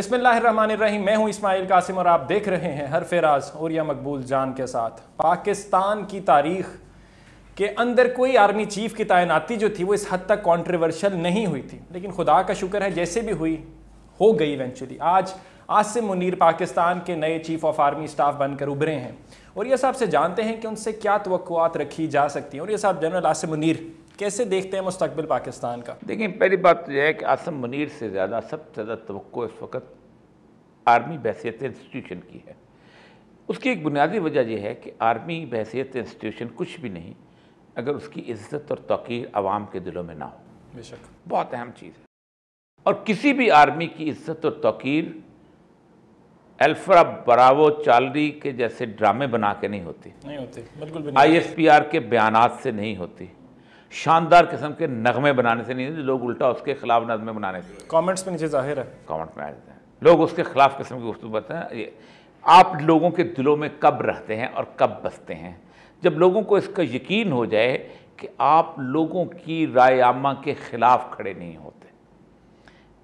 बिस्मिल्लाम मैं हूं इस्माइल कासिम और आप देख रहे हैं हर फराज और या मकबूल जान के साथ पाकिस्तान की तारीख के अंदर कोई आर्मी चीफ की तैनाती जो थी वो इस हद तक कॉन्ट्रोवर्शल नहीं हुई थी लेकिन खुदा का शुक्र है जैसे भी हुई हो गई इवेंचुअली आज आसिम मुनीर पाकिस्तान के नए चीफ ऑफ आर्मी स्टाफ बनकर उभरे हैं और यह साहब से जानते हैं कि उनसे क्या तो रखी जा सकती हैं और यह साहब जनरल आसिम मुनीर कैसे देखते हैं मुस्तबिल पाकिस्तान का देखिए पहली बात तो यह है कि आसम मुनीर से ज़्यादा सबसे ज़्यादा तो इस वक्त आर्मी बहसीत इंस्टीट्यूशन की है उसकी एक बुनियादी वजह यह है कि आर्मी बहसीत इंस्टीट्यूशन कुछ भी नहीं अगर उसकी इज्जत और तोकीर आवाम के दिलों में ना हो बेशक बहुत अहम चीज़ है और किसी भी आर्मी की इज्जत और तोकीर एल्फ्रा बरावो चालरी के जैसे ड्रामे बना के नहीं होती नहीं होती बिल्कुल आई एस पी आर के बयान से नहीं होती शानदार किस्म के नगमे बनाने से नहीं लोग उल्टा उसके खिलाफ नगमे बनाने से कॉमेंट्स में नीचे जाहिर है कॉमेंट में आ जाते हैं लोग उसके खिलाफ किस्म की गुफ्तु बताते हैं आप लोगों के दिलों में कब रहते हैं और कब बसते हैं जब लोगों को इसका यकीन हो जाए कि आप लोगों की राय आमा के ख़िलाफ़ खड़े नहीं होते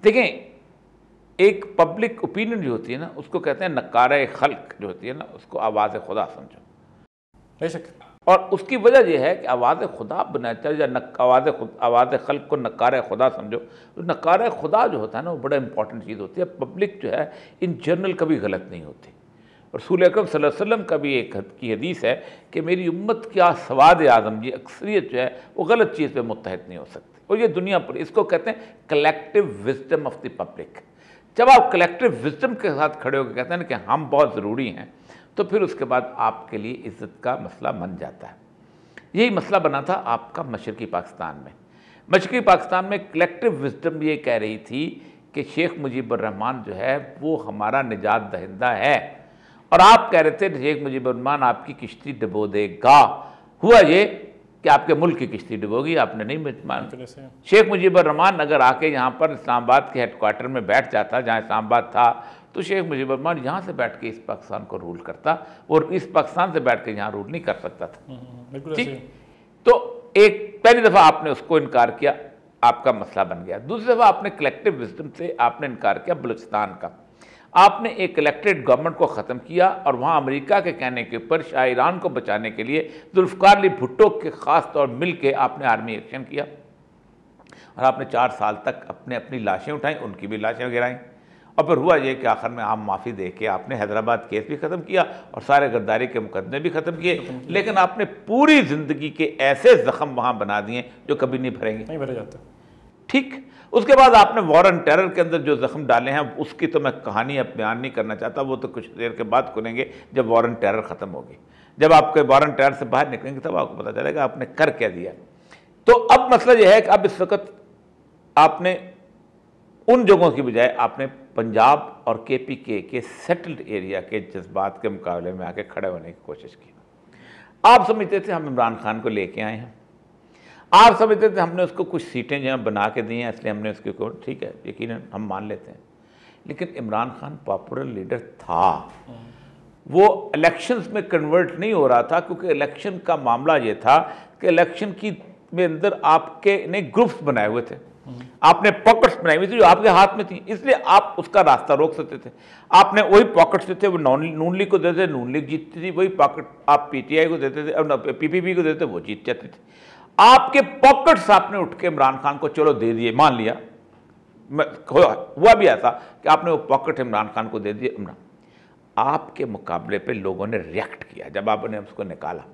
देखें एक पब्लिक ओपिनियन जो होती है ना उसको कहते हैं नकार खल्क जो होती है ना उसको आवाज़ खुदा समझो बेशक और उसकी वजह यह है कि आवाज़ खुदा बनाया चाहिए या आवाज़ खुद आवाज़ खल को नकार खुदा समझो तो नकार खुदा जो होता है ना वो बड़ा इंपॉर्टेंट चीज़ होती है पब्लिक जो है इन जनरल कभी गलत नहीं होती रसूल अलैहि वसल्लम का भी एक की हदीस है कि मेरी उम्मत क्या सवाद आज़म जी अक्सरियत जो है वो गलत चीज़ पे मुतहद नहीं हो सकती और ये दुनिया पर इसको कहते हैं collective wisdom of the public जब आप कलेक्टिव विजडम के साथ खड़े होकर कहते हैं ना कि हम बहुत ज़रूरी हैं तो फिर उसके बाद आपके लिए इज्जत का मसला बन जाता है यही मसला बना था आपका मशरक़ी पाकिस्तान में मशरक़ी पाकिस्तान में कलेक्टिव विजडम ये कह रही थी कि शेख मुजीबरहमान जो है वो हमारा निजात दहिंदा है और आप कह रहे थे शेख मुजीबरहमान आपकी किश्ती डबो देगा हुआ ये कि आपके मुल्क की किश्ती डुबोगी आपने नहीं मान शेख मुजीबरहमान अगर आके यहाँ पर इस्लामाबाद के हेडकोार्टर में बैठ जाता जहाँ इस्लामाबाद था तो शेख मुजीब रहमान यहाँ से बैठ के इस पाकिस्तान को रूल करता और इस पाकिस्तान से बैठ के यहाँ रूल नहीं कर सकता था हम्म, हम्म, ठीक तो एक पहली दफ़ा आपने उसको इनकार किया आपका मसला बन गया दूसरी दफ़ा आपने कलेक्टिव विजडम से आपने इनकार किया बलूचिस्तान का आपने एक इलेक्टेड गवर्नमेंट को ख़त्म किया और वहाँ अमेरिका के कहने के ऊपर शाह ईरान को बचाने के लिए जुल्फकार अली भुट्टो के ख़ास तौर मिल के आपने आर्मी एक्शन किया और आपने चार साल तक अपने अपनी लाशें उठाई उनकी भी लाशें गिराई और फिर हुआ ये कि आखिर में आम माफ़ी दे के आपने हैदराबाद केस भी ख़त्म किया और सारे गद्दारी के मुकदमे भी ख़त्म किए लेकिन आपने पूरी ज़िंदगी के ऐसे ज़ख़म वहाँ बना दिए जो कभी नहीं भरेंगे नहीं भरे जाते ठीक उसके बाद आपने वॉर एंड टेरर के अंदर जो जख्म डाले हैं उसकी तो मैं कहानी अब बयान नहीं करना चाहता वो तो कुछ देर के बाद खुलेंगे जब वॉर एंड टेरर ख़त्म होगी जब आपके वॉर एंड टेरर से बाहर निकलेंगे तब आपको पता चलेगा आपने कर क्या दिया तो अब मसला यह है कि अब इस वक्त आपने उन जगहों की बजाय आपने पंजाब और के पी के के सेटल्ड एरिया के जज्बात के मुकाबले में आके खड़े होने की कोशिश की आप समझते थे हम इमरान खान को लेके आए हैं आप समझते थे हमने उसको कुछ सीटें जो है बना के दी हैं इसलिए हमने उसके को ठीक है यकीन हम मान लेते हैं लेकिन इमरान खान पॉपुलर लीडर था वो इलेक्शंस में कन्वर्ट नहीं हो रहा था क्योंकि इलेक्शन का मामला ये था कि इलेक्शन की में अंदर आपके ने ग्रुप्स बनाए हुए थे आपने पॉकेट्स बनाई हुई थी जो आपके हाथ में थी इसलिए आप उसका रास्ता रोक सकते थे आपने वही पॉकेट्स थे वो नॉन नून लीग को देते नून लीग जीतती थी वही पॉकेट आप पीटीआई को देते थे पीपीपी को देते वो जीत जाती थी आपके पॉकेट्स आपने उठ के इमरान खान को चलो दे दिए मान लिया हुआ भी ऐसा कि आपने वो पॉकेट इमरान खान को दे दिए इमरान आपके मुकाबले पर लोगों ने रिएक्ट किया जब आपने उसको निकाला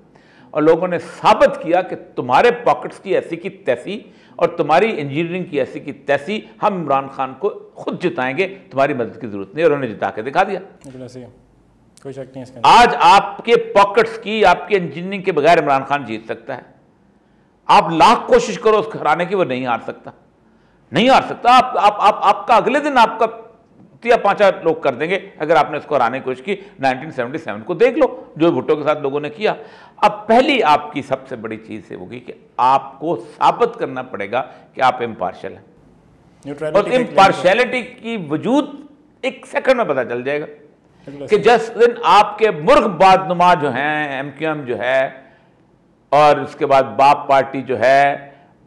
और लोगों ने साबित किया कि तुम्हारे पॉकेट्स की ऐसी की तैसी और तुम्हारी इंजीनियरिंग की ऐसी की तैसी हम इमरान खान को खुद जिताएंगे तुम्हारी मदद की जरूरत नहीं और उन्होंने जिता के दिखा दिया कोई शक नहीं इसके आज आपके पॉकेट्स की आपके इंजीनियरिंग के बगैर इमरान खान जीत सकता है आप लाख कोशिश करो उसको हराने की वो नहीं हार सकता नहीं हार सकता आप आप आप आपका अगले दिन आपका तो या पाँचा लोग कर देंगे अगर आपने उसको हराने की कोशिश की 1977 को देख लो जो भुट्टो के साथ लोगों ने किया अब पहली आपकी सबसे बड़ी चीज़ से होगी कि आपको साबित करना पड़ेगा कि आप इम्पार्शल हैं और इम्पार्शलिटी की वजूद एक सेकंड में पता चल जाएगा कि जिस दिन आपके मुर्गबाद नुमा जो हैं एम क्यू एम जो है और उसके बाद बाप पार्टी जो है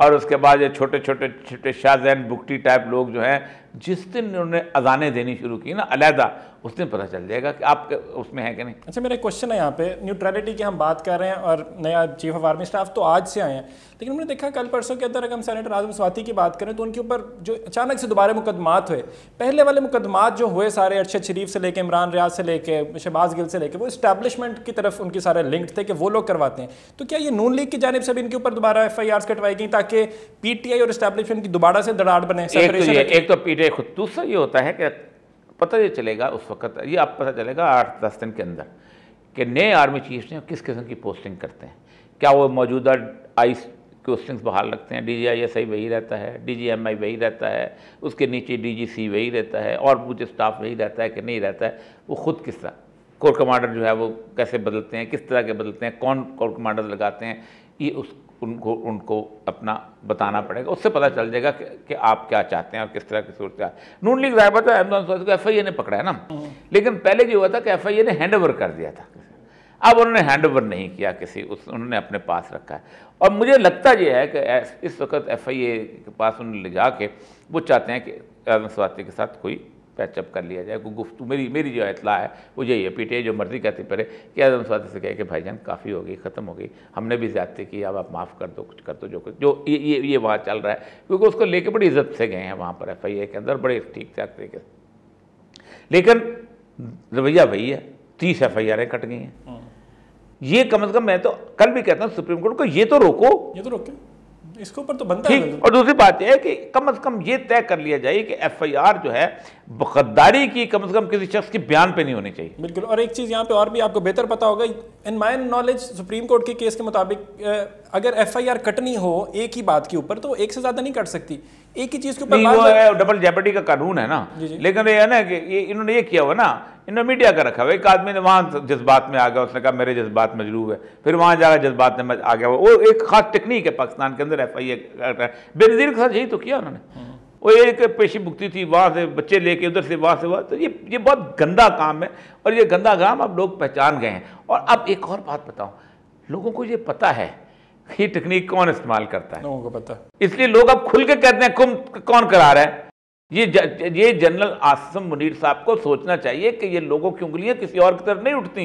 और उसके बाद ये छोटे छोटे छोटे शाहजैन बुकटी टाइप लोग जो हैं जिस दिन उन्होंने अजाने देनी शुरू की ना अलहदा उस दिन पता चल जाएगा कि आप उसमें है कि नहीं अच्छा मेरा क्वेश्चन है यहाँ पे न्यूट्रलिटी की हम बात कर रहे हैं और नया चीफ ऑफ आर्मी स्टाफ तो आज से आए हैं लेकिन हमने देखा कल परसों के अंदर अगर हम सेनेटर आजम स्वाति की बात करें तो उनके ऊपर जो अचानक से दोबारा मुकदमात हुए पहले वाले मुकदमात जो हुए सारे अरशद शरीफ से लेकर इमरान रियाज से लेकर शहबाज गिल से लेकर वो इस्टेबलिशमेंट की तरफ उनके सारे लिंक थे कि वो लोग करवाते हैं तो क्या ये नून लीग की जानब से भी इनके ऊपर दोबारा एफ आई आर कटवाई गई ताकि पी टी आई और इस्टेब्लिशमेंट की दोबारा से दड़ाड़ बने एक तो पी ये खुतूस ये होता है कि पता ये चलेगा उस वक्त ये आप पता चलेगा आठ दस दिन के अंदर कि नए आर्मी चीफ ने किस किस्म की पोस्टिंग करते हैं क्या वो मौजूदा आई पोस्टिंग्स बहाल रखते हैं D G I S I वही रहता है डी जी एम आई वही रहता है उसके नीचे डी जी सी वही रहता है और पूछे स्टाफ वही रहता है कि नहीं रहता है वो खुद किस तरह कोर कमांडर जो है वो कैसे बदलते हैं किस तरह के बदलते हैं कौन कोर कमांडर लगाते हैं ये उस उनको उनको अपना बताना पड़ेगा उससे पता चल जाएगा कि, कि आप क्या चाहते हैं और किस तरह की सूरत नून लीग जाहिर था अहमदान सोच को एफ ने पकड़ा है ना हाँ। लेकिन पहले जो हुआ था कि एफ ने हैंड ओवर कर दिया था अब उन्होंने हैंड ओवर नहीं किया किसी उस उन्होंने अपने पास रखा है और मुझे लगता यह है कि इस वक्त एफ के पास उन्हें ले जा के वो चाहते हैं कि स्वाति के साथ कोई पैचअप कर लिया जाए गुफ्तु मेरी मेरी जो इतला है वो यही है पीटीआई जो मर्जी कहती पड़े कि आजम स्वादी से कहे कि भाईजान काफ़ी हो गई ख़त्म हो गई हमने भी ज्यादा की अब आप माफ़ कर दो कुछ कर दो जो कुछ जो ये ये, ये वहाँ चल रहा है क्योंकि उसको लेके बड़ी इज्जत से गए हैं वहाँ पर एफ आई ए के अंदर बड़े ठीक ठाक तरीके से लेकिन रवैया वही है तीस एफ आई आरें कट गई हैं हाँ। ये कम अज़ कम मैं तो कल भी कहता हूँ सुप्रीम कोर्ट को ये तो रोको ये तो रोके इसके ऊपर तो बनता है और दूसरी बात यह है कि कम अज कम ये तय कर लिया जाए कि एफआईआर जो है गद्दारी की कम अज कम किसी शख्स के बयान पे नहीं होनी चाहिए बिल्कुल और एक चीज़ यहाँ पे और भी आपको बेहतर पता होगा in my knowledge supreme court के केस के मुताबिक अगर एफआईआर कटनी हो एक ही बात के ऊपर तो एक से ज़्यादा नहीं कट सकती एक ही चीज के ऊपर डबल जेपटी का कानून है ना लेकिन ये है ना कि ये इन्होंने ये किया हुआ ना इन्होंने मीडिया का रखा हुआ एक आदमी ने वहाँ जज्बात में आ गया उसने कहा मेरे जज्बात मजलूब है फिर वहाँ जाकर जज्बात में आ गया वो एक खास टेक्निक है पाकिस्तान के अंदर एफ आई ए बेनजीर के साथ यही तो किया उन्होंने हम्म। वो एक पेशी मुक्ति थी वहाँ से बच्चे लेके उधर से वहाँ से वहाँ तो ये ये बहुत गंदा काम है और ये गंदा काम अब लोग पहचान गए हैं और अब एक और बात बताऊँ लोगों को ये पता है ये टेक्निक कौन इस्तेमाल करता है लोगों को पता इसलिए लोग अब खुल के कहते हैं कुंभ कौन करा रहा है ये ज, ये जनरल आसम मुनीर साहब को सोचना चाहिए कि ये लोगों की उंगलियां किसी और की तरफ नहीं उठती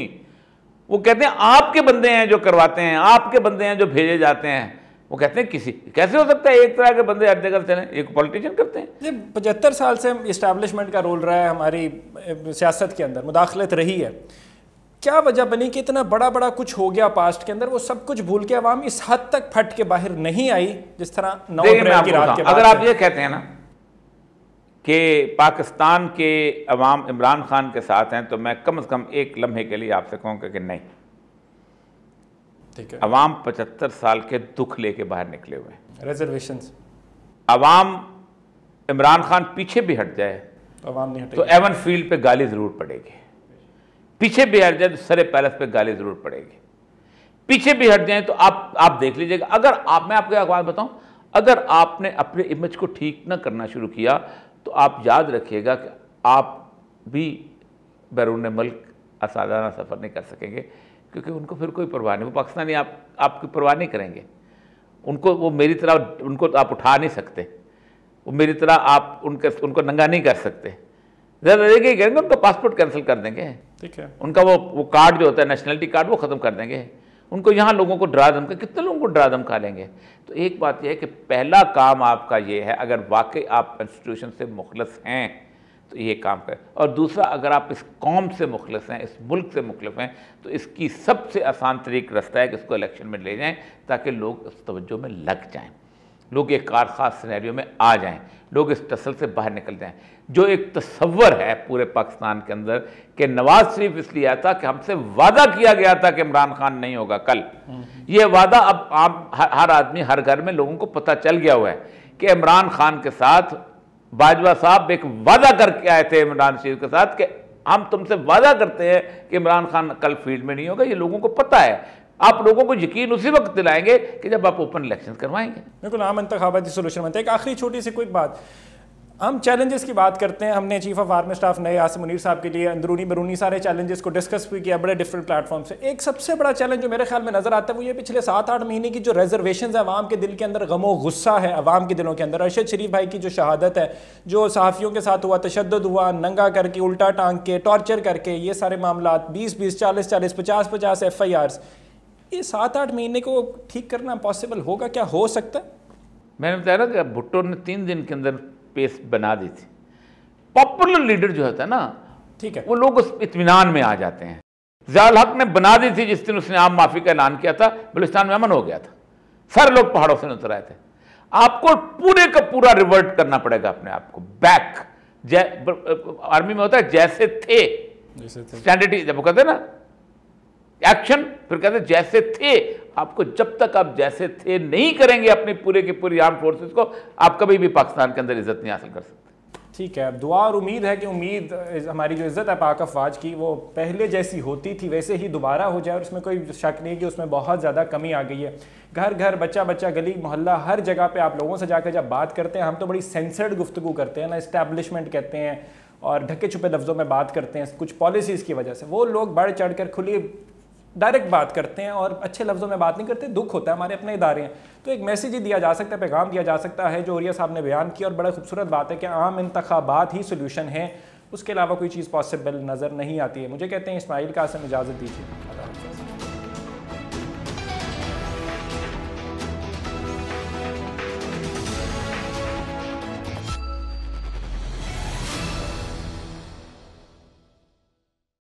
वो कहते हैं आपके बंदे हैं जो करवाते हैं आपके बंदे हैं जो भेजे जाते हैं वो कहते हैं किसी कैसे हो सकता है एक तरह के बंदे हर जगह चले एक पॉलिटिशियन करते हैं पचहत्तर साल से इस्टेब्लिशमेंट का रोल रहा है हमारी सियासत के अंदर मुदाखलत रही है क्या वजह बनी कि इतना बड़ा बड़ा कुछ हो गया पास्ट के अंदर वो सब कुछ भूल के अवाम इस हद तक फट के बाहर नहीं आई जिस तरह नौ की रात के अगर आप ये कहते हैं ना कि पाकिस्तान के अवाम इमरान खान के साथ हैं तो मैं कम से कम एक लम्हे के लिए आपसे कहूँगा कि नहीं ठीक है अवाम पचहत्तर साल के दुख लेके बाहर निकले हुए हैं रिजर्वेशन अवाम इमरान खान पीछे भी हट जाए तो एवन फील्ड पर गाली ज़रूर पड़ेगी पीछे भी हट जाए तो सरे पैलेस पे गाली ज़रूर पड़ेगी पीछे भी हट जाए तो आप आप देख लीजिएगा अगर आप मैं आपको अखबार बताऊं अगर आपने अपने इमेज को ठीक ना करना शुरू किया तो आप याद रखिएगा कि आप भी बैरून मुल्क असाधारण सफ़र नहीं कर सकेंगे क्योंकि उनको फिर कोई परवाह नहीं वो पाकिस्तानी आप आपकी परवाह नहीं करेंगे उनको वो मेरी तरह उनको तो आप उठा नहीं सकते वो मेरी तरह आप उनके उनको नंगा नहीं कर सकते ज़्यादा देखिए कहेंगे उनका पासपोर्ट कैंसिल कर देंगे ठीक है उनका वो वो कार्ड जो होता है नेशनलिटी कार्ड वो ख़त्म कर देंगे उनको यहाँ लोगों को डरा धमका कितने लोगों को डरा धमका लेंगे तो एक बात यह है कि पहला काम आपका ये है अगर वाकई आप कॉन्स्टिट्यूशन से मुखलस हैं तो ये काम करें और दूसरा अगर आप इस कौम से मुखलस हैं इस मुल्क से मुखलफ हैं तो इसकी सबसे आसान तरीक रास्ता है कि इसको इलेक्शन में ले जाएं ताकि लोग उस तवज्जो में लग जाएं लोग एक कार खास सिनेरियो में आ जाएं लोग इस टसल से बाहर निकल जाएं जो एक तस्वर है पूरे पाकिस्तान के अंदर कि नवाज शरीफ इसलिए आया था कि हमसे वादा किया गया था कि इमरान खान नहीं होगा कल हम्म। ये वादा अब आप हर, हर आदमी हर घर में लोगों को पता चल गया हुआ है कि इमरान खान के साथ बाजवा साहब एक वादा करके आए थे इमरान शरीफ के साथ कि हम तुमसे वादा करते हैं कि इमरान खान कल फील्ड में नहीं होगा ये लोगों को पता है आप लोगों को यकीन उसी वक्त दिलाएंगे कि जब आप ओपन इलेक्शन करवाएंगे बिल्कुल आम इंतबाती सोल्यूशन बनते हैं एक आखिरी छोटी सी क्विक बात हम चैलेंजेस की बात करते हैं हमने चीफ ऑफ आर्मी स्टाफ नए आसिम मुनीर साहब के लिए अंदरूनी बरूनी सारे चैलेंजेस को डिस्कस भी किया बड़े डिफरेंट प्लेटफॉर्म से एक सबसे बड़ा चैलेंज जो मेरे ख्याल में नजर आता है वो ये पिछले सात आठ महीने की जो रिजर्वेशन है आवाम के दिल के अंदर गमो गुस्सा है आवाम के दिलों के अंदर अरशद शरीफ भाई की जो शहादत है जो सहाफ़ियों के साथ हुआ तशद हुआ नंगा करके उल्टा टांग के टॉर्चर करके ये सारे मामला बीस बीस चालीस चालीस पचास पचास एफ आई ये सात आठ महीने को ठीक करना पॉसिबल होगा क्या हो सकता है मैंने बताया ना कि भुट्टो ने तीन दिन के अंदर पेस बना दी थी पॉपुलर लीडर जो होता है ना ठीक है वो लोग उस इतमान में आ जाते हैं जयाल हक ने बना दी थी जिस दिन उसने आम माफ़ी का ऐलान किया था बलुस्तान में अमन हो गया था सारे लोग पहाड़ों से उतर आए थे आपको पूरे का पूरा रिवर्ट करना पड़ेगा अपने आप को बैक आर्मी में होता है जैसे थे स्टैंडर्ड जब कहते हैं ना एक्शन फिर कहते जैसे थे आपको जब तक आप जैसे थे नहीं करेंगे अपने पूरे के पूरी आर्म फोर्सेस को आप कभी भी पाकिस्तान के अंदर इज्जत नहीं हासिल कर सकते ठीक है दुआ और उम्मीद है कि उम्मीद हमारी जो इज़्ज़त है पाक अफवाज की वो पहले जैसी होती थी वैसे ही दोबारा हो जाए और उसमें कोई शक नहीं कि उसमें बहुत ज़्यादा कमी आ गई है घर घर बच्चा बच्चा गली मोहल्ला हर जगह पे आप लोगों से जाकर जब बात करते हैं हम तो बड़ी सेंसर्ड गुफ्तु करते हैं ना इस्टेब्लिशमेंट कहते हैं और ढके छुपे लफ्ज़ों में बात करते हैं कुछ पॉलिसीज़ की वजह से वो लोग बढ़ चढ़ कर खुली डायरेक्ट बात करते हैं और अच्छे लफ्ज़ों में बात नहीं करते दुख होता है हमारे अपने इदारे हैं तो एक मैसेज ही दिया जा सकता है पैगाम दिया जा सकता है जो ओरिया साहब ने बयान किया और बड़ा खूबसूरत बात है कि आम इंतबात ही सोल्यूशन है उसके अलावा कोई चीज़ पॉसिबल नज़र नहीं आती है मुझे कहते हैं इसमाइल का आसम इजाज़त दीजिए